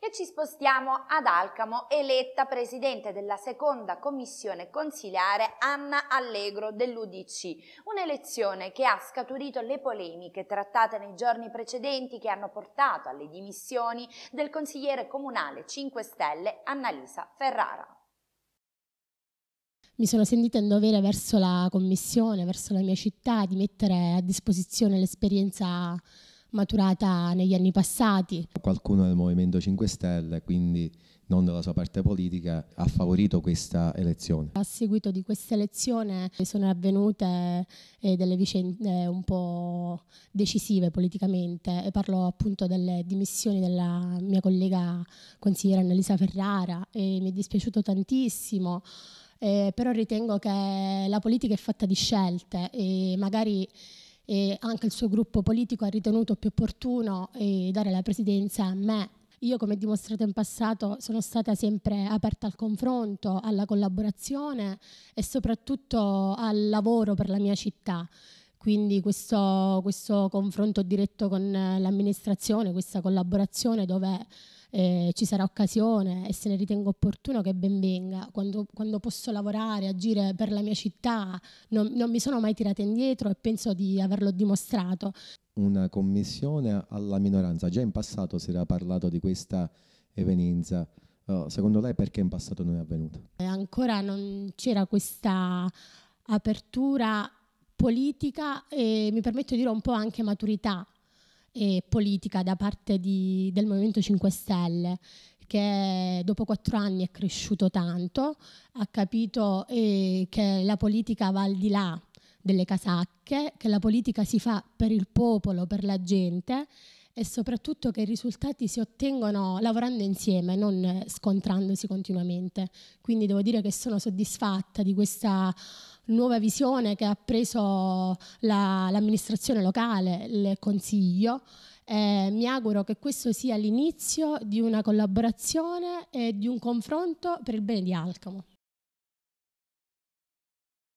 E ci spostiamo ad Alcamo, eletta presidente della seconda commissione consiliare Anna Allegro dell'UDC, un'elezione che ha scaturito le polemiche trattate nei giorni precedenti che hanno portato alle dimissioni del consigliere comunale 5 Stelle Annalisa Ferrara mi sono sentita in dovere verso la commissione, verso la mia città, di mettere a disposizione l'esperienza maturata negli anni passati. Qualcuno del Movimento 5 Stelle, quindi non della sua parte politica, ha favorito questa elezione. A seguito di questa elezione sono avvenute eh, delle vicende eh, un po' decisive politicamente e parlo appunto delle dimissioni della mia collega consigliera Annalisa Ferrara e mi è dispiaciuto tantissimo. Eh, però ritengo che la politica è fatta di scelte e magari e anche il suo gruppo politico ha ritenuto più opportuno eh, dare la presidenza a me. Io, come dimostrato in passato, sono stata sempre aperta al confronto, alla collaborazione e soprattutto al lavoro per la mia città. Quindi questo, questo confronto diretto con eh, l'amministrazione, questa collaborazione dove eh, ci sarà occasione e se ne ritengo opportuno che ben venga, quando, quando posso lavorare, agire per la mia città, non, non mi sono mai tirata indietro e penso di averlo dimostrato. Una commissione alla minoranza, già in passato si era parlato di questa evenienza eh, secondo lei perché in passato non è avvenuto? Eh, ancora non c'era questa apertura politica e mi permetto di dire un po' anche maturità e politica da parte di, del Movimento 5 Stelle che dopo quattro anni è cresciuto tanto, ha capito eh, che la politica va al di là delle casacche, che la politica si fa per il popolo, per la gente e soprattutto che i risultati si ottengono lavorando insieme, non scontrandosi continuamente. Quindi devo dire che sono soddisfatta di questa nuova visione che ha preso la, l'amministrazione locale, il Consiglio. Eh, mi auguro che questo sia l'inizio di una collaborazione e di un confronto per il bene di Alcamo.